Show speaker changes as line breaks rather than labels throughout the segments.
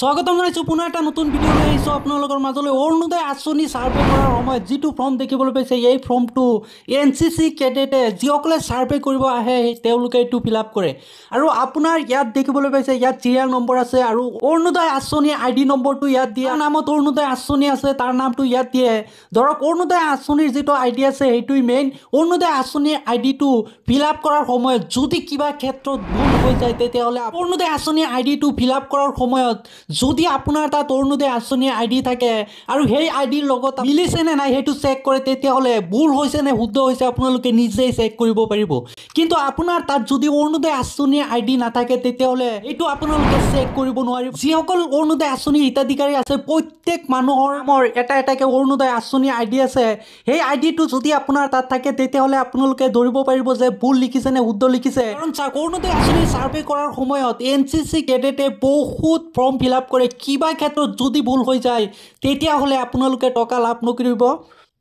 স্বাগতম জানাইছোঁ পুনৰ এটা নতুন ভিডিঅ' লৈ আহিছোঁ আপোনালোকৰ মাজলৈ অৰুণোদয় আঁচনি ছাৰ্ভে কৰাৰ সময়ত যিটো ফৰ্ম দেখিবলৈ পাইছে এই ফৰ্মটো এন চি চি কেডেটে যিসকলে ছাৰ্ভে কৰিব আহে তেওঁলোকে এইটো ফিল আপ কৰে আৰু আপোনাৰ ইয়াত দেখিবলৈ পাইছে ইয়াত চিৰিয়েল নম্বৰ আছে আৰু অৰুণোদয় আঁচনি আই ডি নম্বৰটো ইয়াত দিয়া নামত অৰুণোদয় আঁচনি আছে তাৰ নামটো ইয়াত দিয়ে ধৰক অৰুণোদয় আঁচনিৰ যিটো আই ডি আছে সেইটোৱেই মেইন অৰুণোদয় আঁচনিৰ আই ডিটো ফিল আপ কৰাৰ সময়ত যদি কিবা ক্ষেত্ৰত ভুল হৈ যায় তেতিয়াহ'লে অৰুণোদয় আঁচনি আই ডিটো ফিল আপ কৰাৰ সময়ত যদি আপোনাৰ তাত অৰুণোদয় আঁচনি আই ডি থাকে আৰু সেই আই ডিৰ লগত মিলিছেনে নাই সেইটো চেক কৰে তেতিয়াহ'লে ভুল হৈছেনে শুদ্ধ হৈছে আপোনালোকে নিজেই চেক কৰিব পাৰিব কিন্তু আপোনাৰ তাত যদি অৰুণোদয় আঁচনি আই ডি নাথাকে তেতিয়াহ'লে এইটো আপোনালোকে চেক কৰিব নোৱাৰিব যিসকল অৰুণোদয় আঁচনি হিতাধিকাৰী আছে প্ৰত্যেক মানুহৰ মোৰ এটা এটাকৈ অৰুণোদয় আঁচনি আই ডি আছে সেই আই ডিটো যদি আপোনাৰ তাত থাকে তেতিয়াহ'লে আপোনালোকে ধৰিব পাৰিব যে ভুল লিখিছে নে শুদ্ধ লিখিছে কাৰণ চাওক অৰুণোদয় আঁচনি ছাৰ্ভে কৰাৰ সময়ত এন চি চি কেডেটে বহুত ফৰ্ম ফিল আপ কৰে কিবা ক্ষেত্ৰত যদি ভুল হৈ যায় তেতিয়াহ'লে আপোনালোকে টকা লাভ নকৰিব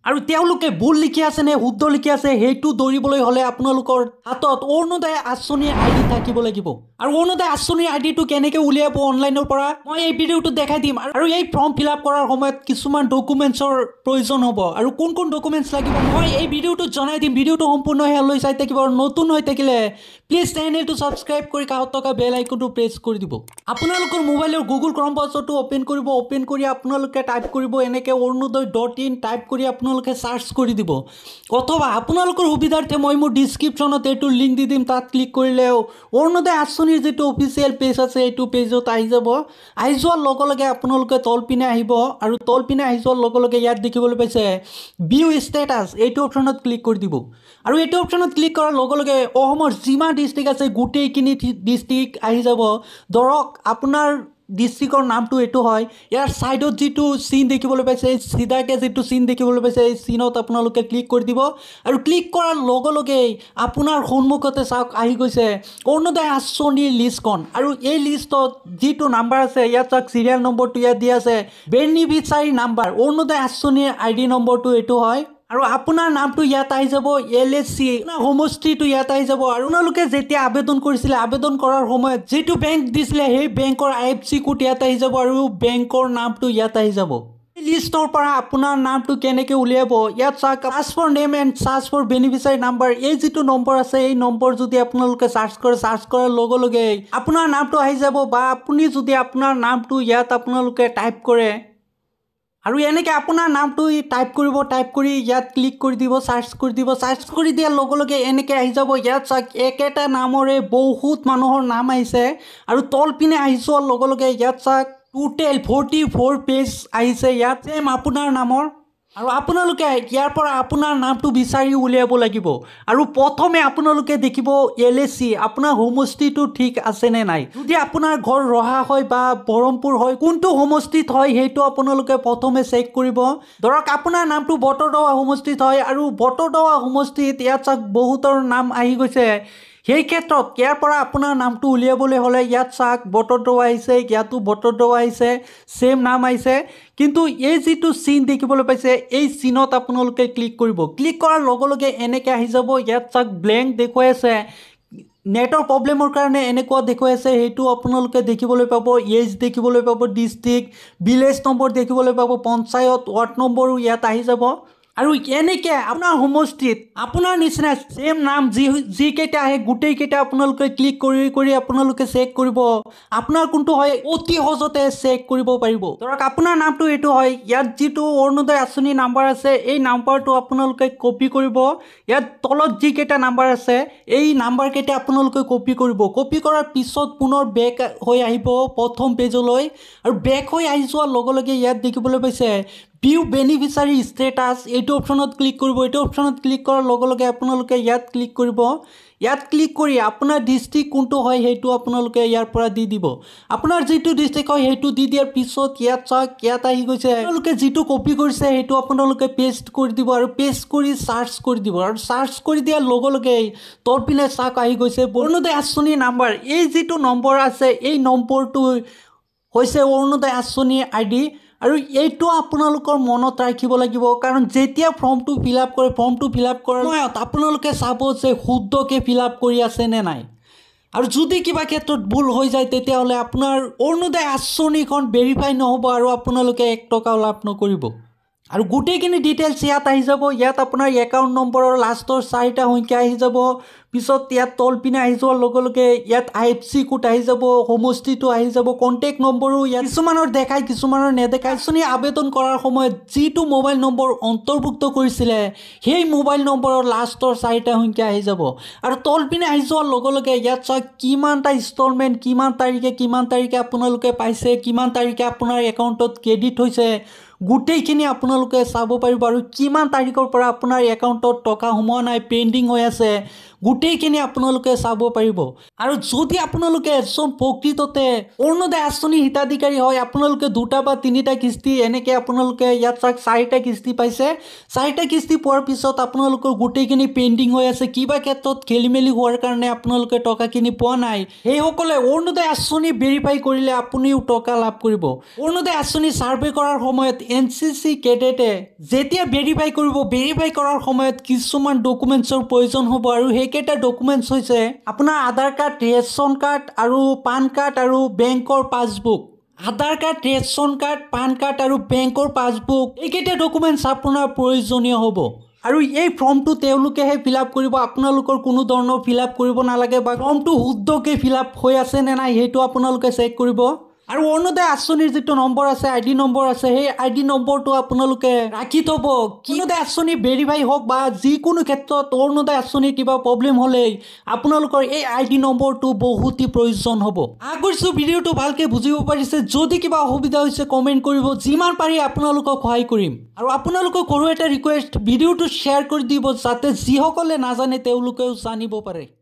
আৰু তেওঁলোকে ভুল লিখি আছে নে শুদ্ধ লিখি আছে সেইটো দৌৰিবলৈ হ'লে আপোনালোকৰ হাতত অৰুণোদয় আঁচনি আই ডি থাকিব লাগিব আৰু অৰুণোদয় আঁচনি আই ডিটো কেনেকৈ উলিয়াব অনলাইনৰ পৰা মই এই ভিডিঅ'টো দেখাই দিম আৰু এই ফৰ্ম ফিল আপ কৰাৰ সময়ত কিছুমান ডকুমেণ্টছৰ প্ৰয়োজন হ'ব আৰু কোন কোন ডকুমেণ্টছ লাগিব মই এই ভিডিঅ'টো জনাই দিম ভিডিঅ'টো সম্পূৰ্ণ হেলৈ চাই থাকিব আৰু নতুন হৈ থাকিলে প্লিজ চেনেলটো ছাবস্ক্ৰাইব কৰি কাষত থকা বেল আইকনটো প্ৰেছ কৰি দিব আপোনালোকৰ মোবাইলৰ গুগল ক্ৰম পাছতো অ'পেন কৰিব অ'পেন কৰি আপোনালোকে টাইপ কৰিব এনেকে অৰুণোদয় ডট ইন টাইপ কৰি আপোনালোকে আপোনালোকে চাৰ্চ কৰি দিব অথবা আপোনালোকৰ সুবিধাৰ্থে মই মোৰ ডিছক্ৰিপশ্যনত এইটো লিংক দি দিম তাত ক্লিক কৰিলেও অৰুণোদয় আঁচনিৰ যিটো অফিচিয়েল পেজ আছে সেইটো পেজত আহি যাব আহি যোৱাৰ লগে লগে আপোনালোকে তলপিনে আহিব আৰু তলপিনে আহি যোৱাৰ লগে লগে ইয়াত দেখিবলৈ পাইছে ভিউ ষ্টেটাছ এইটো অপশ্যনত ক্লিক কৰি দিব আৰু এইটো অপশ্যনত ক্লিক কৰাৰ লগে লগে অসমৰ যিমান ডিষ্ট্ৰিক্ট আছে গোটেইখিনি ডিষ্ট্ৰিক্ট আহি যাব ধৰক আপোনাৰ ডিষ্ট্ৰিক্টৰ নামটো এইটো হয় ইয়াৰ ছাইডত যিটো চিন দেখিবলৈ পাইছে এই চিধাকৈ যিটো চিন দেখিবলৈ পাইছে এই চিনত আপোনালোকে ক্লিক কৰি দিব আৰু ক্লিক কৰাৰ লগে লগেই আপোনাৰ সন্মুখতে চাওক আহি গৈছে অৰুণোদয় আঁচনিৰ লিষ্টখন আৰু এই লিষ্টত যিটো নাম্বাৰ আছে ইয়াত চাওক চিৰিয়েল নম্বৰটো ইয়াত দিয়া আছে বেনিফিচাৰী নাম্বাৰ অৰুণোদয় আঁচনিৰ আই ডি নম্বৰটো এইটো হয় আৰু আপোনাৰ নামটো ইয়াত আহি যাব এল এছ চি আপোনাৰ সমষ্টিটো ইয়াত আহি যাব আৰু আপোনালোকে যেতিয়া আবেদন কৰিছিলে আবেদন কৰাৰ সময়ত যিটো বেংক দিছিলে সেই বেংকৰ আই এফ চি কোড ইয়াত আহি যাব আৰু বেংকৰ নামটো ইয়াত আহি যাব লিষ্টৰ পৰা আপোনাৰ নামটো কেনেকৈ উলিয়াব ইয়াত চাওক transfer name and search for beneficiary number এই যিটো নম্বৰ আছে এই নম্বৰ যদি আপোনালোকে চাৰ্চ কৰে চাৰ্চ কৰাৰ লগে লগে আপোনাৰ নামটো আহি যাব বা আপুনি যদি আপোনাৰ নামটো ইয়াত আপোনালোকে টাইপ কৰে আৰু এনেকৈ আপোনাৰ নামটো টাইপ কৰিব টাইপ কৰি ইয়াত ক্লিক কৰি দিব চাৰ্চ কৰি দিব চাৰ্চ কৰি দিয়াৰ লগে লগে এনেকৈ আহি যাব ইয়াত চাওক একেটা নামৰে বহুত মানুহৰ নাম আহিছে আৰু তলপিনে আহি যোৱাৰ লগে লগে ইয়াত চাওক টোটেল ফৰ্টি ফ'ৰ পেজ আহিছে ইয়াত ছেম আপোনাৰ নামৰ আৰু আপোনালোকে ইয়াৰ পৰা আপোনাৰ নামটো বিচাৰি উলিয়াব লাগিব আৰু প্ৰথমে আপোনালোকে দেখিব এল এ চি আপোনাৰ সমষ্টিটো ঠিক আছেনে নাই যদি আপোনাৰ ঘৰ ৰহা হয় বা বৰমপুৰ হয় কোনটো সমষ্টিত হয় সেইটো আপোনালোকে প্ৰথমে চেক কৰিব ধৰক আপোনাৰ নামটো বতৰদৱা সমষ্টিত হয় আৰু বতৰদৱা সমষ্টিত ইয়াত চাওক বহুতৰ নাম আহি গৈছে সেই ক্ষেত্ৰত ইয়াৰ পৰা আপোনাৰ নামটো উলিয়াবলৈ হ'লে ইয়াত চাওক বটদ্ৰৱা আহিছে ইয়াতো বটদ্ৰৱা আহিছে ছেম নাম আহিছে কিন্তু এই যিটো চিন দেখিবলৈ পাইছে এই চিনত আপোনালোকে ক্লিক কৰিব ক্লিক কৰাৰ লগে লগে এনেকৈ আহি যাব ইয়াত চাক ব্লেংক দেখুৱাই আছে নেটৰ প্ৰব্লেমৰ কাৰণে এনেকুৱা দেখুৱাই আছে সেইটো আপোনালোকে দেখিবলৈ পাব এজ দেখিবলৈ পাব ডিষ্ট্ৰিক্ট ভিলেজ নম্বৰ দেখিবলৈ পাব পঞ্চায়ত ৱাৰ্ড নম্বৰো ইয়াত আহি যাব আৰু এনেকৈ আপোনাৰ সমষ্টিত আপোনাৰ নিচিনা চেম নাম যি যিকেইটা আহে গোটেইকেইটা আপোনালোকে ক্লিক কৰি কৰি আপোনালোকে চেক কৰিব আপোনাৰ কোনটো হয় অতি সহজতে চেক কৰিব পাৰিব ধৰক আপোনাৰ নামটো এইটো হয় ইয়াত যিটো অৰুণোদয় আঁচনি নাম্বাৰ আছে এই নাম্বাৰটো আপোনালোকে কপি কৰিব ইয়াত তলত যিকেইটা নাম্বাৰ আছে এই নাম্বাৰকেইটা আপোনালোকে কপি কৰিব কপি কৰাৰ পিছত পুনৰ বেক হৈ আহিব প্ৰথম পেজলৈ আৰু বেক হৈ আহি যোৱাৰ লগে লগে ইয়াত দেখিবলৈ পাইছে পিউ বেনিফিচাৰী ষ্টেটাছ এইটো অপশ্যনত ক্লিক কৰিব এইটো অপশ্যনত ক্লিক কৰাৰ লগে লগে আপোনালোকে ইয়াত ক্লিক কৰিব ইয়াত ক্লিক কৰি আপোনাৰ ডিষ্ট্ৰিক্ট কোনটো হয় সেইটো আপোনালোকে ইয়াৰ পৰা দি দিব আপোনাৰ যিটো ডিষ্ট্ৰিক্ট হয় সেইটো দি দিয়াৰ পিছত ইয়াত চাওক ইয়াত আহি গৈছে আপোনালোকে যিটো কপি কৰিছে সেইটো আপোনালোকে পেষ্ট কৰি দিব আৰু পেষ্ট কৰি চাৰ্চ কৰি দিব আৰু চাৰ্চ কৰি দিয়াৰ লগে লগে তৰপিনে চাওক আহি গৈছে বৰ্ণোদয় আঁচনি নাম্বাৰ এই যিটো নম্বৰ আছে এই নম্বৰটো হৈছে অৰুণোদয় আঁচনি আই ডি আৰু এইটো আপোনালোকৰ মনত ৰাখিব লাগিব কাৰণ যেতিয়া ফৰ্মটো ফিল আপ কৰে ফৰ্মটো ফিল আপ কৰাৰ আপোনালোকে চাব যে শুদ্ধকৈ ফিল আপ কৰি আছে নে নাই আৰু যদি কিবা ক্ষেত্ৰত ভুল হৈ যায় তেতিয়াহ'লে আপোনাৰ অৰুণোদয় আঁচনিখন ভেৰিফাই নহ'ব আৰু আপোনালোকে এক টকাও লাভ নকৰিব আৰু গোটেইখিনি ডিটেইলছ ইয়াত আহি যাব ইয়াত আপোনাৰ একাউণ্ট নম্বৰৰ লাষ্টৰ চাৰিটা সংখ্যা আহি যাব পিছত ইয়াত তলপিনে আহি যোৱাৰ লগে লগে ইয়াত আই এফ চি কোড আহি যাব সমষ্টিটো আহি যাব কণ্টেক্ট নম্বৰো ইয়াত কিছুমানৰ দেখাই কিছুমানৰ নেদেখায় আঁচনি আবেদন কৰাৰ সময়ত যিটো মোবাইল নম্বৰ অন্তৰ্ভুক্ত কৰিছিলে সেই মোবাইল নম্বৰৰ লাষ্টৰ চাৰিটা সংখ্যা আহি যাব আৰু তলপিনে আহি যোৱাৰ লগে লগে ইয়াত চাওক কিমানটা ইনষ্টলমেণ্ট কিমান তাৰিখে কিমান তাৰিখে আপোনালোকে পাইছে কিমান তাৰিখে আপোনাৰ একাউণ্টত ক্ৰেডিট হৈছে গোটেইখিনি আপোনালোকে চাব পাৰিব আৰু কিমান তাৰিখৰ পৰা আপোনাৰ একাউণ্টত টকা সোমোৱা নাই পেণ্ডিং হৈ আছে গোটেইখিনি আপোনালোকে চাব পাৰিব আৰু যদি আপোনালোকে একদম প্ৰকৃততে অৰুণোদয় আঁচনি হিতাধিকাৰী হয় আপোনালোকে দুটা বা তিনিটা কিস্তি এনেকৈ আপোনালোকে ইয়াত চাওক চাৰিটা কিস্তি পাইছে চাৰিটা কিস্তি পোৱাৰ পিছত আপোনালোকৰ গোটেইখিনি পেণ্ডিং হৈ আছে কিবা ক্ষেত্ৰত খেলি মেলি হোৱাৰ কাৰণে আপোনালোকে টকাখিনি পোৱা নাই সেইসকলে অৰুণোদয় আঁচনি ভেৰিফাই কৰিলে আপুনিও টকা লাভ কৰিব অৰুণোদয় আঁচনি ছাৰ্ভে কৰাৰ সময়ত এন চি চি কেডেটে যেতিয়া ভেৰিফাই কৰিব ভেৰিফাই কৰাৰ সময়ত কিছুমান ডকুমেণ্টছৰ প্ৰয়োজন হ'ব আৰু সেই এইকেইটা ডকুমেণ্টছ হৈছে আপোনাৰ আধাৰ কাৰ্ড ৰেচন কাৰ্ড আৰু পান কাৰ্ড আৰু বেংকৰ passbook Aadhaar card ration card PAN card আৰু বেংকৰ পাছবুক এইকেইটা ডকুমেণ্টছ আপোনাৰ প্ৰয়োজনীয় হ'ব আৰু এই ফৰ্মটো তেওঁলোকেহে ফিল আপ কৰিব আপোনালোকৰ কোনো ধৰণৰ ফিল আপ কৰিব নালাগে বা ফৰ্মটো শুদ্ধকৈ ফিল আপ হৈ আছেনে নাই সেইটো আপোনালোকে চেক কৰিব আৰু অৰুণোদয় আঁচনিৰ যিটো নম্বৰ আছে আই ডি নম্বৰ আছে সেই আই ডি নম্বৰটো আপোনালোকে ৰাখি থ'ব কিয়নোদয় আঁচনি ভেৰিফাই হওক বা যিকোনো ক্ষেত্ৰত অৰুণোদয় আঁচনি কিবা প্ৰব্লেম হ'লেই আপোনালোকৰ এই আই ডি নম্বৰটো বহুতেই প্ৰয়োজন হ'ব আগৰছোঁ ভিডিঅ'টো ভালকৈ বুজিব পাৰিছে যদি কিবা অসুবিধা হৈছে কমেণ্ট কৰিব যিমান পাৰি আপোনালোকক সহায় কৰিম আৰু আপোনালোকক সৰু এটা ৰিকুৱেষ্ট ভিডিঅ'টো শ্বেয়াৰ কৰি দিব যাতে যিসকলে নাজানে তেওঁলোকেও জানিব পাৰে